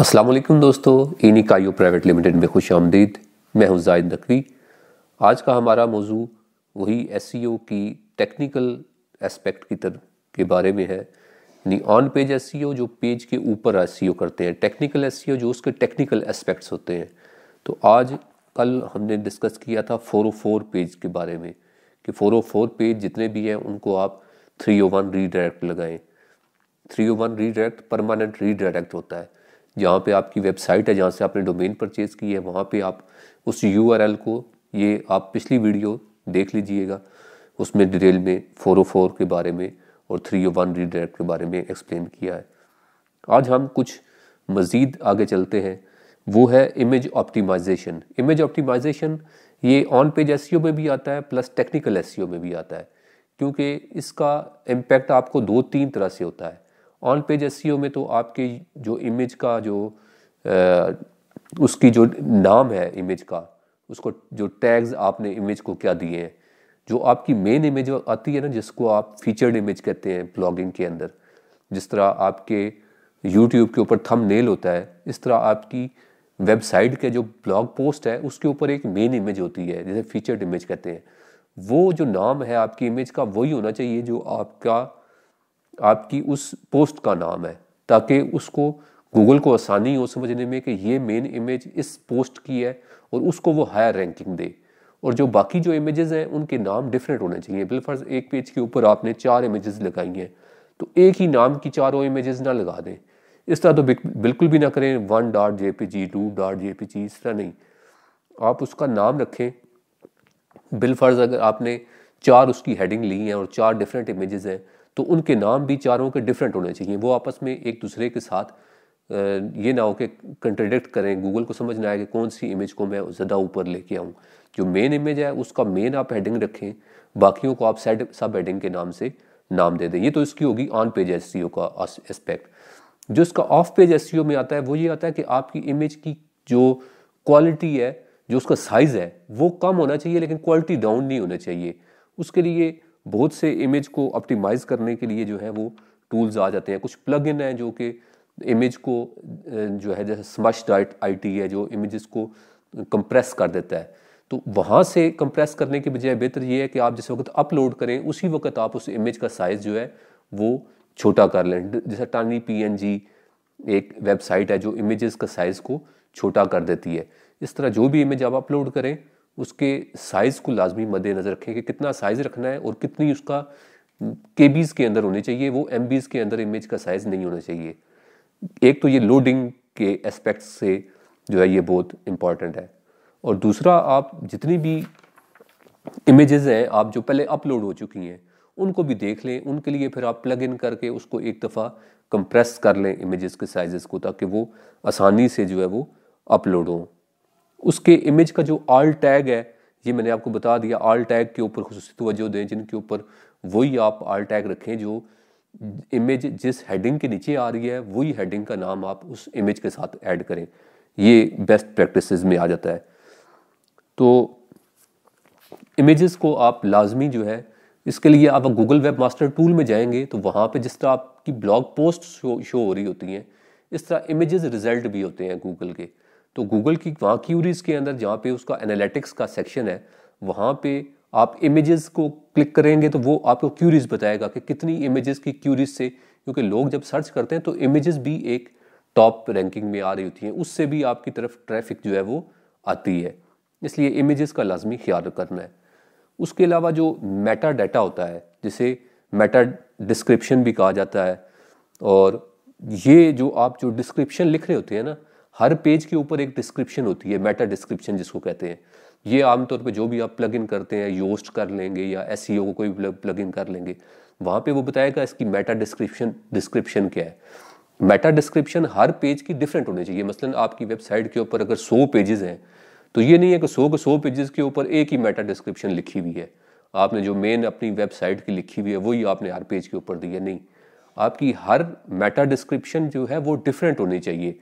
असलम दोस्तों इनी कायो private limited में खुश आमदीद मैं हूं जायद नकवी आज का हमारा मौजू वही एस e की टेक्निकल एस्पेक्ट की तरफ के बारे में है यानी ऑन पेज एस जो पेज के ऊपर एस e करते हैं टेक्निकल एस e जो उसके टेक्निकल एस्पेक्ट्स होते हैं तो आज कल हमने डिस्कस किया था फोर फोर पेज के बारे में कि फोर फोर पेज जितने भी हैं उनको आप थ्री ओ वन रीडायरेक्ट लगाएं three O one redirect permanent redirect होता है जहाँ पे आपकी वेबसाइट है जहाँ से आपने डोमेन परचेज़ की है वहाँ पे आप उस यू को ये आप पिछली वीडियो देख लीजिएगा उसमें डिटेल में 404 के बारे में और 301 रीडायरेक्ट के बारे में एक्सप्लेन किया है आज हम कुछ मज़ीद आगे चलते हैं वो है इमेज ऑप्टिमाइजेशन इमेज ऑप्टिमाइजेशन ये ऑन पेज एस में भी आता है प्लस टेक्निकल एस में भी आता है क्योंकि इसका इम्पैक्ट आपको दो तीन तरह से होता है ऑन पेज एस में तो आपके जो इमेज का जो आ, उसकी जो नाम है इमेज का उसको जो टैग्स आपने इमेज को क्या दिए हैं जो आपकी मेन इमेज आती है ना जिसको आप फीचर्ड इमेज कहते हैं ब्लॉगिंग के अंदर जिस तरह आपके यूट्यूब के ऊपर नेल होता है इस तरह आपकी वेबसाइट के जो ब्लॉग पोस्ट है उसके ऊपर एक मेन इमेज होती है जिसे फीचर्ड इमेज कहते हैं वो जो नाम है आपकी इमेज का वही होना चाहिए जो आपका आपकी उस पोस्ट का नाम है ताकि उसको गूगल को आसानी हो समझने में कि ये मेन इमेज इस पोस्ट की है और उसको वो हायर रैंकिंग दे और जो बाकी जो इमेजेस हैं उनके नाम डिफरेंट होने चाहिए बिलफर्ज एक पेज के ऊपर आपने चार इमेजेस लगाई हैं तो एक ही नाम की चारों इमेजेस ना लगा दें इस तरह तो बिल्कुल भी ना करें one dot J P G two dot J P G इस तरह नहीं आप उसका नाम रखें बिलफर्ज अगर आपने चार उसकी हेडिंग ली हैं और चार डिफरेंट इमेजेस हैं तो उनके नाम भी चारों के डिफरेंट होने चाहिए वो आपस में एक दूसरे के साथ ये ना हो कि कंट्रडिक्ट करें गूगल को समझ ना आए कि कौन सी इमेज को मैं ज़्यादा ऊपर लेके आऊँ जो मेन इमेज है उसका मेन आप हेडिंग रखें बाकियों को आप सेड सब हेडिंग के नाम से नाम दे दें ये तो इसकी होगी ऑन पेज एस का एस्पेक्ट जो इसका ऑफ पेज एस में आता है वो ये आता है कि आपकी इमेज की जो क्वालिटी है जो उसका साइज़ है वो कम होना चाहिए लेकिन क्वालिटी डाउन नहीं होना चाहिए उसके लिए बहुत से इमेज को ऑप्टिमाइज करने के लिए जो है वो टूल्स आ जाते हैं कुछ प्लग इन हैं जो कि इमेज को जो है जैसे स्मश डाइट आई है जो इमेज़ को कंप्रेस कर देता है तो वहाँ से कंप्रेस करने के बजाय बेहतर ये है कि आप जिस वक्त अपलोड करें उसी वक्त आप उस इमेज का साइज़ जो है वो छोटा कर लें जैसे टानी पी एक वेबसाइट है जो इमेज़ का साइज़ को छोटा कर देती है इस तरह जो भी इमेज आप अपलोड करें उसके साइज़ को लाजमी मद्देनज़र नज़र रखें कि कितना साइज़ रखना है और कितनी उसका के बीज़ के अंदर होने चाहिए वो एम बीज़ के अंदर इमेज का साइज़ नहीं होना चाहिए एक तो ये लोडिंग के एस्पेक्ट से जो है ये बहुत इम्पॉर्टेंट है और दूसरा आप जितनी भी इमेजेस हैं आप जो पहले अपलोड हो चुकी हैं उनको भी देख लें उनके लिए फिर आप प्लग इन करके उसको एक दफ़ा कंप्रेस कर लें इमेजेस के साइज़ को ताकि वो आसानी से जो है वो अपलोड हों उसके इमेज का जो आल टैग है ये मैंने आपको बता दिया आल टैग के ऊपर खसूस तोज्जो दें जिनके ऊपर वही आप आल टैग रखें जो इमेज जिस हेडिंग के नीचे आ रही है वही हेडिंग का नाम आप उस इमेज के साथ ऐड करें ये बेस्ट प्रैक्टिसेस में आ जाता है तो इमेजेस को आप लाजमी जो है इसके लिए आप गूगल वेब मास्टर टूल में जाएंगे तो वहाँ पे जिस तरह आपकी ब्लॉग पोस्ट शो शो हो रही होती हैं इस तरह इमेजेस रिजल्ट भी होते हैं गूगल के तो गूगल की वहाँ क्यूरीज के अंदर जहाँ पे उसका एनालिटिक्स का सेक्शन है वहाँ पे आप इमेजेस को क्लिक करेंगे तो वो आपको क्यूरीज बताएगा कि कितनी इमेजेस की क्यूरीज से क्योंकि लोग जब सर्च करते हैं तो इमेजेस भी एक टॉप रैंकिंग में आ रही होती हैं उससे भी आपकी तरफ ट्रैफिक जो है वो आती है इसलिए इमेजेस का लाजमी ख्याल करना है उसके अलावा जो मेटा डाटा होता है जिसे मेटा डिस्क्रिप्शन भी कहा जाता है और ये जो आप जो डिस्क्रिप्शन लिख रहे होते हैं ना हर पेज के ऊपर एक डिस्क्रिप्शन होती है मेटा डिस्क्रिप्शन जिसको कहते हैं ये आमतौर पे जो भी आप प्लग इन करते हैं योस्ट कर लेंगे या एस सी e को कोई प्लग इन कर लेंगे वहाँ पे वो बताएगा इसकी मेटा डिस्क्रिप्शन डिस्क्रिप्शन क्या है मेटा डिस्क्रिप्शन हर पेज की डिफरेंट होनी चाहिए मसलन आपकी वेबसाइट के ऊपर अगर सौ पेजेस हैं तो ये नहीं है कि सौ के सौ पेजेस के ऊपर एक ही मेटा डिस्क्रिप्शन लिखी हुई है आपने जो मेन अपनी वेबसाइट की लिखी हुई है वही आपने हर पेज के ऊपर दी है नहीं आपकी हर मेटा डिस्क्रिप्शन जो है वो डिफरेंट होनी चाहिए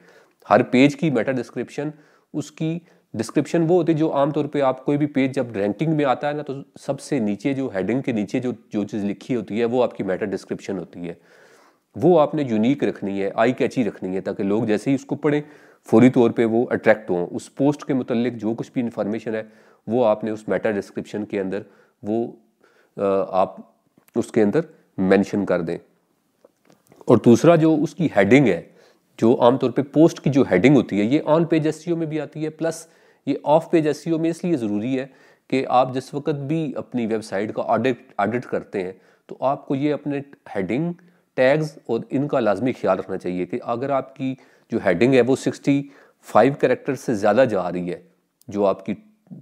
हर पेज की मेटा डिस्क्रिप्शन उसकी डिस्क्रिप्शन वो होती है जो आमतौर पे आप कोई भी पेज जब रैंकिंग में आता है ना तो सबसे नीचे जो हेडिंग के नीचे जो जो चीज़ लिखी होती है वो आपकी मेटा डिस्क्रिप्शन होती है वो आपने यूनिक रखनी है आई कैची रखनी है ताकि लोग जैसे ही उसको पढ़ें फौरी तौर पे वो अट्रैक्ट हों उस पोस्ट के मुतलिक जो कुछ भी इंफॉर्मेशन है वो आपने उस मेटा डिस्क्रिप्शन के अंदर वो आप उसके अंदर मेंशन कर दें और दूसरा जो उसकी हेडिंग है जो आमतौर पे पोस्ट की जो हेडिंग होती है ये ऑन पेज एस में भी आती है प्लस ये ऑफ पेज एस में इसलिए ज़रूरी है कि आप जिस वक्त भी अपनी वेबसाइट का ऑडिट ऑडिट करते हैं तो आपको ये अपने हेडिंग टैग्स और इनका लाजमी ख्याल रखना चाहिए कि अगर आपकी जो हेडिंग है वो सिक्सटी फाइव करेक्टर से ज़्यादा जा रही है जो आपकी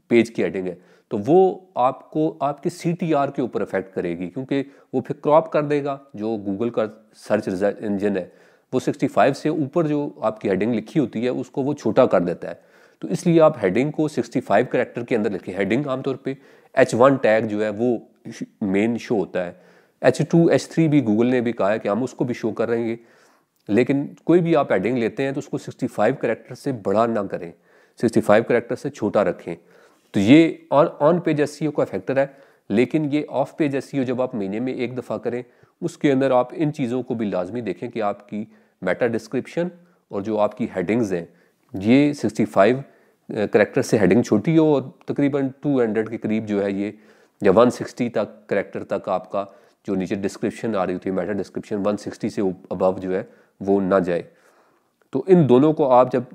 पेज की हेडिंग है तो वो आपको आपके सी टी आर के ऊपर अफेक्ट करेगी क्योंकि वो फिर क्रॉप कर देगा जो गूगल का सर्च इंजन है वो 65 से ऊपर जो आपकी हेडिंग लिखी होती है उसको वो छोटा कर देता है तो इसलिए आप हेडिंग को 65 करेक्टर के अंदर लिखें हेडिंग आमतौर पे वन टैग जो है वो मेन शो होता है एच टू एच थ्री भी गूगल ने भी कहा है कि हम उसको भी शो कर रहे हैं लेकिन कोई भी आप हेडिंग लेते हैं तो उसको 65 करेक्टर से बड़ा ना करें 65 करेक्टर से छोटा रखें तो ये ऑन ऑन पेज एस का फैक्टर है लेकिन ये ऑफ पेज एस जब आप महीने में एक दफ़ा करें उसके अंदर आप इन चीज़ों को भी लाजमी देखें कि आपकी मेटा डिस्क्रिप्शन और जो आपकी हेडिंग्स हैं ये 65 करेक्टर से हेडिंग छोटी हो और तकरीबन 200 के करीब जो है ये या 160 तक करेक्टर तक आपका जो नीचे डिस्क्रिप्शन आ रही होती है मेटा डिस्क्रिप्शन 160 से अबव जो है वो ना जाए तो इन दोनों को आप जब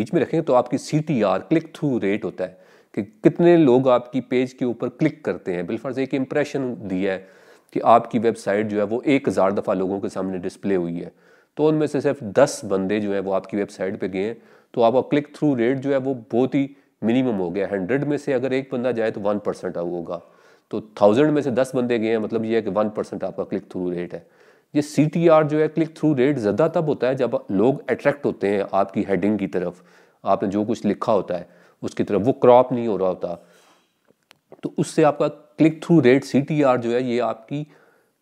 बीच में रखेंगे तो आपकी सी क्लिक थ्रू रेट होता है कि कितने लोग आपकी पेज के ऊपर क्लिक करते हैं बिलफर्ज एक इम्प्रेशन दिया है कि आपकी वेबसाइट जो है वो एक हज़ार दफ़ा लोगों के सामने डिस्प्ले हुई है तो उनमें से सिर्फ दस बंदे जो है वो आपकी वेबसाइट पर गए हैं तो आपका क्लिक थ्रू रेट जो है वो बहुत ही मिनिमम हो गया हंड्रेड में से अगर एक बंदा जाए तो वन परसेंट होगा तो थाउजेंड में से दस बंदे गए हैं मतलब ये है कि वन परसेंट आपका क्लिक थ्रू रेट है ये सी टी आर जो है क्लिक थ्रू रेट ज़्यादा तब होता है जब लोग अट्रैक्ट होते हैं आपकी हेडिंग की तरफ आपने जो कुछ लिखा होता है उसकी तरफ वो क्रॉप नहीं हो रहा होता तो उससे आपका click through rate C T R जो है ये आपकी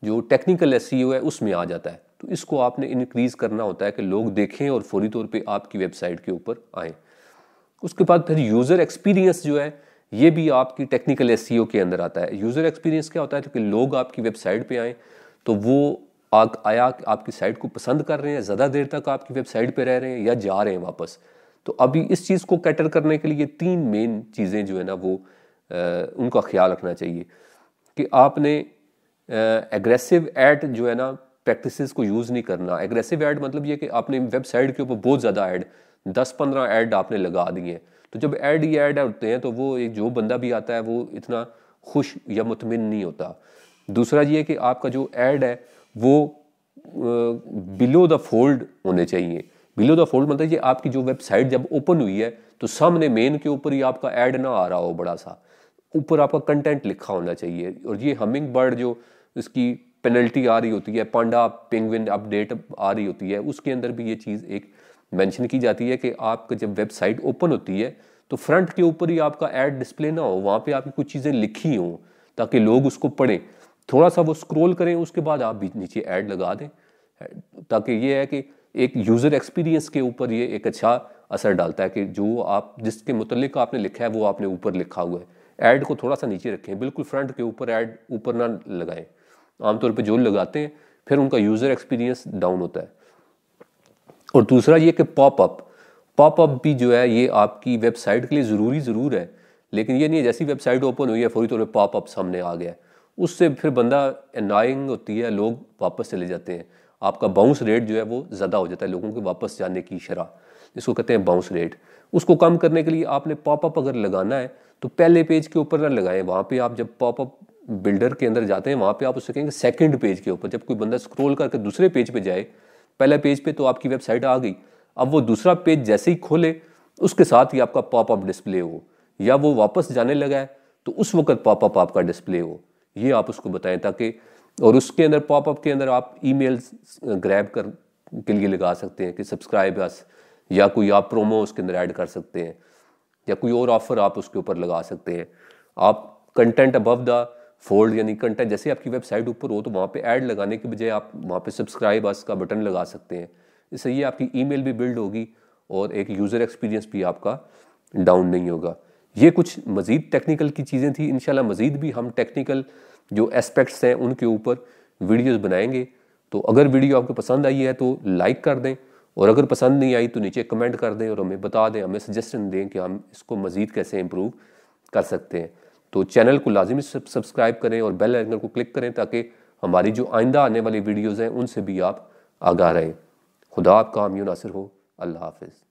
जो टेक्निकल एस e है उसमें आ जाता है तो इसको आपने इनक्रीज़ करना होता है कि लोग देखें और फौरी तौर पर आपकी वेबसाइट के ऊपर आएँ उसके बाद फिर यूज़र एक्सपीरियंस जो है ये भी आपकी टेक्निकल एस e के अंदर आता है यूज़र एक्सपीरियंस क्या होता है तो कि लोग आपकी वेबसाइट पर आएँ तो वो आ, आया आपकी साइट को पसंद कर रहे हैं ज़्यादा देर तक आपकी वेबसाइट पर रह रहे हैं या जा रहे हैं वापस तो अभी इस चीज़ को कैटर करने के लिए तीन मेन चीज़ें जो है ना वो आ, उनका ख्याल रखना चाहिए कि आपने एग्रेसिव एड जो है ना प्रैक्टिसेस को यूज़ नहीं करना एग्रेसिव ऐड मतलब ये कि आपने वेबसाइट के ऊपर बहुत ज़्यादा ऐड दस पंद्रह ऐड आपने लगा दिए तो जब ऐड ये ऐड होते हैं तो वो एक जो बंदा भी आता है वो इतना खुश या मुतमिन नहीं होता दूसरा ये कि आपका जो ऐड है वो बिलो द फोल्ड होने चाहिए बिलो द फोल्ड मतलब ये आपकी जो वेबसाइट जब ओपन हुई है तो सामने मेन के ऊपर ही आपका ऐड ना आ रहा हो बड़ा सा ऊपर आपका कंटेंट लिखा होना चाहिए और ये हमिंग बर्ड जो इसकी पेनल्टी आ रही होती है पांडा पेंगविन अपडेट आ रही होती है उसके अंदर भी ये चीज़ एक मेंशन की जाती है कि आपका जब वेबसाइट ओपन होती है तो फ्रंट के ऊपर ही आपका एड डिस्प्ले ना हो वहाँ पे आपकी कुछ चीज़ें लिखी हों ताकि लोग उसको पढ़ें थोड़ा सा वो स्क्रॉल करें उसके बाद आप भी नीचे ऐड लगा दें ताकि ये है कि एक यूज़र एक्सपीरियंस के ऊपर ये एक अच्छा असर डालता है कि जो आप जिसके मतलब आपने लिखा है वो आपने ऊपर लिखा हुआ है ऐड को थोड़ा सा नीचे रखें बिल्कुल फ्रंट के ऊपर ऐड ऊपर ना लगाएं आमतौर पर जो लगाते हैं फिर उनका यूज़र एक्सपीरियंस डाउन होता है और दूसरा ये कि पॉपअप पॉपअप भी जो है ये आपकी वेबसाइट के लिए ज़रूरी ज़रूर है लेकिन ये नहीं है जैसी वेबसाइट ओपन हुई है फौरी तौर पर पॉपअप सामने आ गया उससे फिर बंदा एनाइंग होती है लोग वापस चले जाते हैं आपका बाउंस रेट जो है वो ज़्यादा हो जाता है लोगों के वापस जाने की शरह जिसको कहते हैं बाउंस रेट उसको कम करने के लिए आपने पॉपअप अगर लगाना है तो पहले पेज के ऊपर ना लगाएं वहाँ पे आप जब पॉपअप बिल्डर के अंदर जाते हैं वहाँ पे आप उससे कहेंगे सेकंड पेज के ऊपर जब कोई बंदा स्क्रॉल करके दूसरे पेज पे जाए पहले पेज पे तो आपकी वेबसाइट आ गई अब वो दूसरा पेज जैसे ही खोले उसके साथ ही आपका पॉपअप डिस्प्ले हो या वो वापस जाने लगा है तो उस वक्त पॉपअप आपका डिस्प्ले हो ये आप उसको बताएं ताकि और उसके अंदर पॉपअप के अंदर आप ई ग्रैब कर के लिए लगा सकते हैं कि सब्सक्राइब या कोई आप प्रोमो उसके अंदर ऐड कर सकते हैं या कोई और ऑफ़र आप उसके ऊपर लगा सकते हैं आप कंटेंट अबव द फोल्ड यानी कंटेंट जैसे आपकी वेबसाइट ऊपर हो तो वहाँ पे ऐड लगाने के बजाय आप वहाँ पे सब्सक्राइब अस का बटन लगा सकते हैं इससे ये आपकी ईमेल भी बिल्ड होगी और एक यूज़र एक्सपीरियंस भी आपका डाउन नहीं होगा ये कुछ मज़ीद टेक्निकल की चीज़ें थी इन मज़ीद भी हम टेक्निकल जो एस्पेक्ट्स हैं उनके ऊपर वीडियोज़ बनाएंगे तो अगर वीडियो आपको पसंद आई है तो लाइक कर दें और अगर पसंद नहीं आई तो नीचे कमेंट कर दें और हमें बता दें हमें सजेशन दें कि हम इसको मज़ीद कैसे इम्प्रूव कर सकते हैं तो चैनल को लाजमी सब्सक्राइब करें और बेल आइकन को क्लिक करें ताकि हमारी जो आइंदा आने वाली वीडियोज़ हैं उनसे भी आप आगा रहें खुदा आपका आमियो नासिर हो अल्लाह हाफिज़